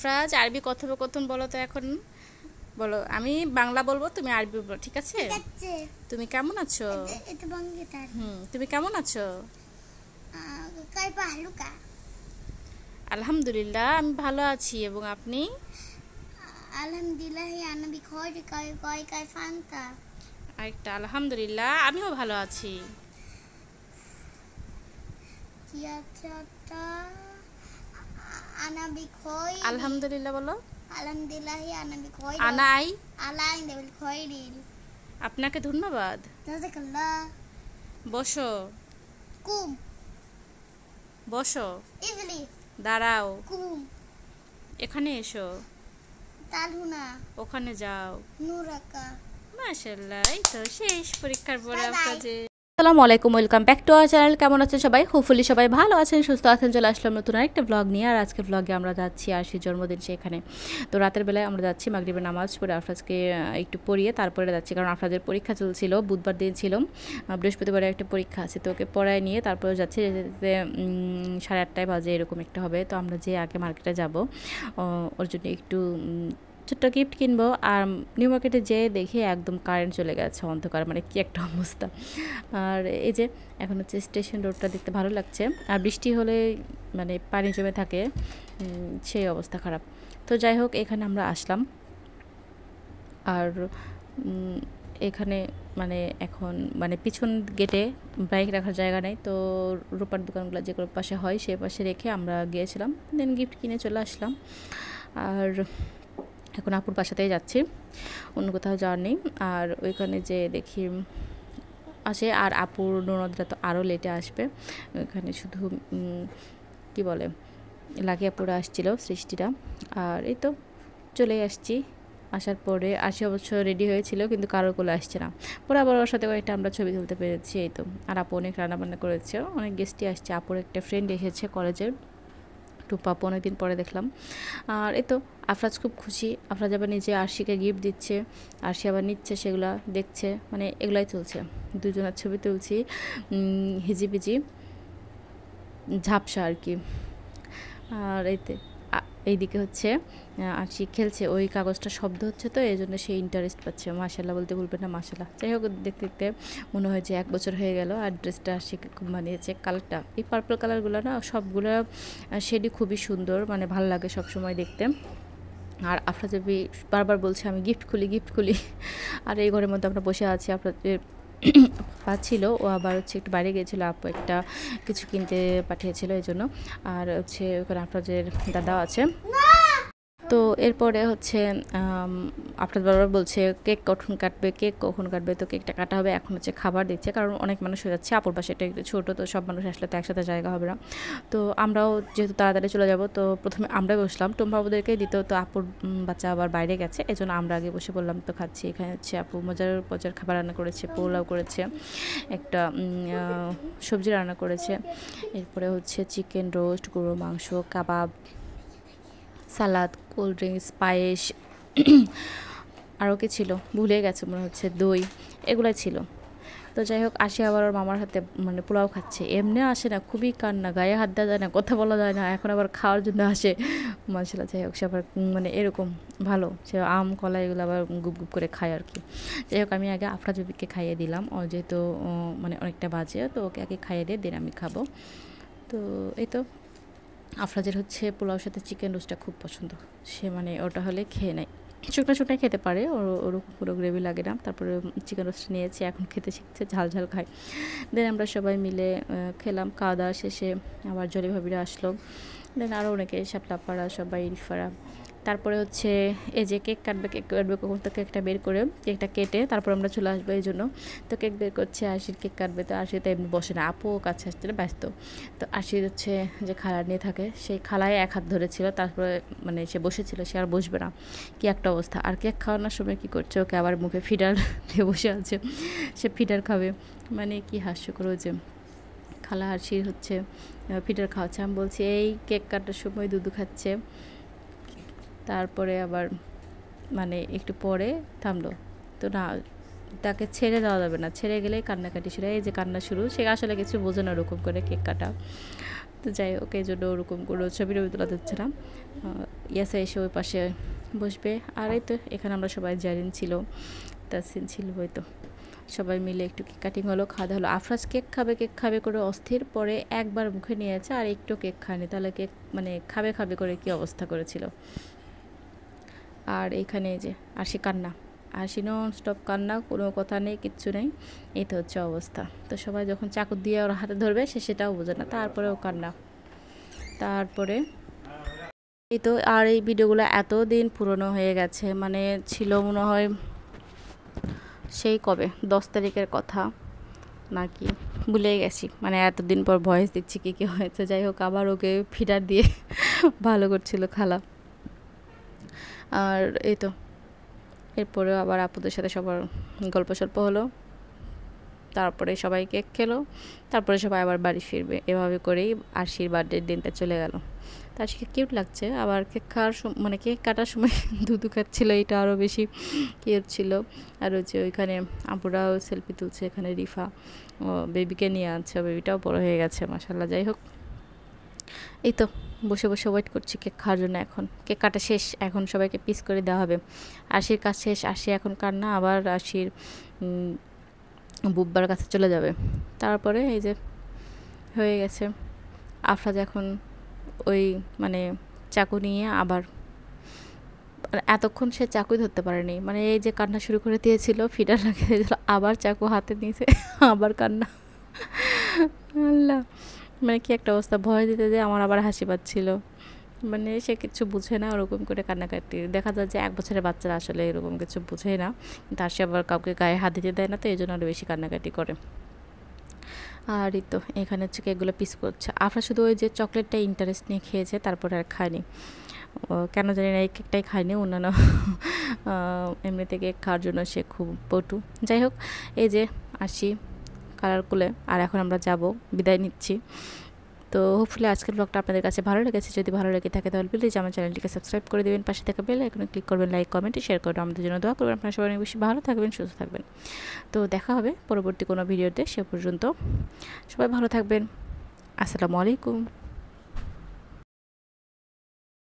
আফরাজ আরবি কথোপকথন বলো তো এখন বলো আমি বাংলা বলবো তুমি আরবি বলবো ঠিক আছে তুমি কেমন আছো হুম তুমি কেমন আছো আলহামদুলিল্লাহ আমি ভালো আছি এবং আপনি আলহামদুলিল্লাহ আমিও ভালো আছি আলহামদুলিল্লাহ বলো আলহামদুলিল্লাহ আপনাকে ধন্যবাদ জাযাকাল্লাহ বসো কুম বসো দাঁড়াও কুম এখানে এসো তালহুনা ওখানে যাও নুরাকা মাশাআল্লাহ এই তো শেষ পরীক্ষার পরে আপনাদের আসসালামু আলাইকুম welcome back to our channel কেমন আছেন সবাই হোপফুলি সবাই ভালো আছেন সুস্থ আছেন চলে আসলাম নতুন আরেকটা ব্লগ নিয়ে আর আজকে ব্লগে আমরা যাচ্ছি আর সেই জন্মদিন সেখানে তো রাতের বেলায় আমরা যাচ্ছি মাগরীবের নামাজ পড়ে আফরাজকে একটু পড়িয়ে তারপরে যাচ্ছি কারণ আফরাজের পরীক্ষা চলছিল বুধবার দিন ছিল বৃহস্পতিবারে একটা পরীক্ষা আছে তো ওকে পড়ায় নিয়ে তারপরে যাচ্ছি যেতে সাড়ে আটটায় বাজে এরকম একটা হবে তো আমরা যে আগে মার্কেটে যাব ওর জন্য একটু ছোট্ট গিফট কিনবো আর নিউ মার্কেটে যেয়ে দেখি একদম কারেন্ট চলে গেছে অন্ধকার মানে কি একটা অবস্থা আর এই যে এখন হচ্ছে স্টেশন রোডটা দেখতে ভালো লাগছে আর বৃষ্টি হলে মানে পানি জমে থাকে সেই অবস্থা খারাপ তো যাই হোক এখানে আমরা আসলাম আর এখানে মানে এখন মানে পিছন গেটে বাইক রাখার জায়গা নেই তো রূপার দোকানগুলো যেগুলো পাশে হয় সে পাশে রেখে আমরা গিয়েছিলাম দেন গিফট কিনে চলে আসলাম আর এখন আপুর বাসাতেই যাচ্ছি অন্য কোথাও যাওয়ার নেই আর ওইখানে যে দেখি আসে আর আপুর ননদরা তো আরও লেটে আসবে ওইখানে শুধু কি বলে লাগে আপুরা আসছিল সৃষ্টিরা আর এই তো চলে আসছি আসার পরে আশি অবশ্য রেডি হয়েছিল কিন্তু কারোর কোলে আসছে না পরে আবার ওর সাথে কয়েকটা আমরা ছবি তুলতে পেরেছি এই তো আর আপু অনেক রান্নাবান্না করেছে অনেক গেস্টই আসছে আপুর একটা ফ্রেন্ড এসেছে কলেজের টুপা অনেক দিন পরে দেখলাম আর এ তো আফরাজ খুব খুশি আফরাজ আবার নিজে আরশিকে গিফট দিচ্ছে আরশি আবার নিচ্ছে সেগুলা দেখছে মানে এগুলাই চলছে দুজনের ছবি তুলছি হিজিপিজি ঝাপসা আর কি আর এতে এইদিকে হচ্ছে সে খেলছে ওই কাগজটা শব্দ হচ্ছে তো এই জন্য সে ইন্টারেস্ট পাচ্ছে মাসাল্লাহ বলতে ভুলবে না মাসাল্লাহ যাই হোক দেখতে দেখতে মনে হয় যে এক বছর হয়ে গেল আর ড্রেসটা খুব বানিয়েছে কালারটা এই পার্পল কালারগুলো না সবগুলো শেডই খুবই সুন্দর মানে ভালো লাগে সব সময় দেখতে আর আফরাজবি বারবার বলছে আমি গিফট খুলি গিফট খুলি আর এই ঘরের মধ্যে আমরা বসে আছি আফরাজ ছিল ও আবার হচ্ছে একটু বাইরে গিয়েছিল আপু একটা কিছু কিনতে পাঠিয়েছিল এই জন্য আর হচ্ছে ওখানে আপনার যে আছে তো এরপরে হচ্ছে আপনার বাবা বলছে কেক কখন কাটবে কেক কখন কাটবে তো কেকটা কাটা হবে এখন হচ্ছে খাবার দিচ্ছে কারণ অনেক মানুষ হয়ে যাচ্ছে আপুর পাশে একটু ছোটো তো সব মানুষ আসলে তো একসাথে জায়গা হবে না তো আমরাও যেহেতু তাড়াতাড়ি চলে যাব তো প্রথমে আমরা বসলাম টুম্পাবুদেরকেই দিত তো আপুর বাচ্চা আবার বাইরে গেছে এই জন্য আমরা আগে বসে বললাম তো খাচ্ছি এখানে হচ্ছে আপু মজার মজার খাবার রান্না করেছে পোলাও করেছে একটা সবজি রান্না করেছে এরপরে হচ্ছে চিকেন রোস্ট গুঁড়ো মাংস কাবাব সালাদ কোল্ড ড্রিঙ্কস পায়েস আরও কি ছিল ভুলে গেছে মনে হচ্ছে দই এগুলাই ছিল তো যাই হোক আসে আবার ওর মামার হাতে মানে পোলাও খাচ্ছে এমনি আসে না খুবই কান্না গায়ে হাত দেওয়া যায় না কথা বলা যায় না এখন আবার খাওয়ার জন্য আসে মানসিলা যাই হোক সে আবার মানে এরকম ভালো সে আম কলা এগুলো আবার গুপ গুপ করে খায় আর কি যাই হোক আমি আগে আফরা জবিককে খাইয়ে দিলাম ও যেহেতু মানে অনেকটা বাজে তো ওকে আগে খাইয়ে দিয়ে দিন আমি খাবো তো এই তো আফরাজের হচ্ছে পোলাওর সাথে চিকেন রোস্টটা খুব পছন্দ সে মানে ওটা হলে খেয়ে নেয় শুকনো শুকনো খেতে পারে ওর ওরকম পুরো গ্রেভি লাগে না তারপরে চিকেন রোস্ট নিয়েছি এখন খেতে শিখছে ঝাল ঝাল খায় দেন আমরা সবাই মিলে খেলাম খাওয়া দাওয়া শেষে আবার জলি ভাবিরা আসলো দেন আরও অনেকে শাপলাপাড়া সবাই ইরফারা তারপরে হচ্ছে এই যে কেক কাটবে কেক কাটবে কখন তো কেকটা বের করে কেকটা কেটে তারপর আমরা চলে আসবো এই জন্য তো কেক বের করছে আশির কেক কাটবে তো আশি তো এমনি বসে না আপু কাছে আসতে ব্যস্ত তো আশির হচ্ছে যে খালা নিয়ে থাকে সেই খালায় এক হাত ধরেছিল তারপরে মানে সে বসেছিল সে আর বসবে না কি একটা অবস্থা আর কেক খাওয়ানোর সময় কি করছে ওকে আবার মুখে ফিডার দিয়ে বসে আছে সে ফিডার খাবে মানে কি হাস্যকর যে খালা হাসির হচ্ছে ফিটার খাওয়াচ্ছে আমি বলছি এই কেক কাটার সময় দুধু খাচ্ছে তারপরে আবার মানে একটু পরে থামলো তো না তাকে ছেড়ে দেওয়া যাবে না ছেড়ে গেলে কান্নাকাটি সেটা এই যে কান্না শুরু সে আসলে কিছু বোঝে না ওরকম করে কেক কাটা তো যাই ওকে এই জন্য ওরকম করে ছবি টবি তোলা দিচ্ছে না ইয়াসা এসে ওই পাশে বসবে আর এই তো এখানে আমরা সবাই জারিন ছিল তাসিন ছিল হয়তো সবাই মিলে একটু কেক কাটিং হলো খাওয়া দাওয়া হলো আফরাজ কেক খাবে কেক খাবে করে অস্থির পরে একবার মুখে নিয়েছে আর একটু কেক খায়নি তাহলে কেক মানে খাবে খাবে করে কি অবস্থা করেছিল আর এখানে যে আর সে কান্না আর সে নন স্টপ কান্না কোনো কথা নেই কিচ্ছু নেই এই তো হচ্ছে অবস্থা তো সবাই যখন চাকু দিয়ে ওর হাতে ধরবে সে সেটাও বোঝে না তারপরেও কান্না তারপরে এই তো আর এই ভিডিওগুলো এত দিন পুরনো হয়ে গেছে মানে ছিল মনে হয় সেই কবে দশ তারিখের কথা নাকি ভুলেই গেছি মানে এতদিন পর ভয়েস দিচ্ছি কী কী হয়েছে যাই হোক আবার ওকে ফিডার দিয়ে ভালো করছিল খালা আর এই তো এরপরেও আবার আপুদের সাথে সবার গল্প সল্প হলো তারপরে সবাই কেক খেলো তারপরে সবাই আবার বাড়ি ফিরবে এভাবে করেই আশির বার্থডের দিনটা চলে গেল তার আশিকে কিউট লাগছে আবার কেক খাওয়ার মানে কেক কাটার সময় দুধু খাচ্ছিলো এটা আরও বেশি কিউট ছিল আর হচ্ছে ওইখানে আপুরাও সেলফি তুলছে এখানে রিফা ও বেবিকে নিয়ে আনছে বেবিটাও বড় হয়ে গেছে মাসাল্লাহ যাই হোক এই তো বসে বসে ওয়েট করছি কেক খাওয়ার জন্য এখন কেক কাটা শেষ এখন সবাইকে পিস করে দেওয়া হবে আশির কাজ শেষ আশি এখন কার না আবার আশির বুববার কাছে চলে যাবে তারপরে এই যে হয়ে গেছে আফরাজ এখন ওই মানে চাকু নিয়ে আবার মানে এতক্ষণ সে চাকুই ধরতে পারেনি মানে এই যে কান্না শুরু করে দিয়েছিল ফিডার লাগিয়ে আবার চাকু হাতে নিয়েছে আবার কান্না আল্লাহ মানে কি একটা অবস্থা ভয় দিতে যে আমার আবার হাসি পাচ্ছিলো মানে সে কিছু বুঝে না ওরকম করে কান্নাকাটি দেখা যায় যে এক বছরের বাচ্চারা আসলে এরকম কিছু বুঝে না তার সে আবার কাউকে গায়ে হাত দিতে দেয় না তো এই জন্য আরও বেশি কান্নাকাটি করে আর এই তো এখানে হচ্ছে কেকগুলো পিস করছে আফরা শুধু ওই যে চকলেটটা ইন্টারেস্ট নিয়ে খেয়েছে তারপরে আর খায়নি কেন জানি না এই কেকটাই খায়নি অন্যান্য এমনিতে কেক খাওয়ার জন্য সে খুব পটু যাই হোক এই যে আসি কালার কুলে আর এখন আমরা যাব বিদায় নিচ্ছি তো হোপফুলি আজকের ব্লগটা আপনাদের কাছে ভালো লেগেছে যদি ভালো লেগে থাকে তাহলে প্লিজ আমার চ্যানেলটিকে সাবস্ক্রাইব করে দেবেন পাশে থাকা বেল এখানে ক্লিক করবেন লাইক কমেন্ট শেয়ার করবেন আমাদের জন্য দোয়া করবেন আপনারা সবাই অনেক বেশি ভালো থাকবেন সুস্থ থাকবেন তো দেখা হবে পরবর্তী কোনো ভিডিওতে সে পর্যন্ত সবাই ভালো থাকবেন আসসালামু আলাইকুম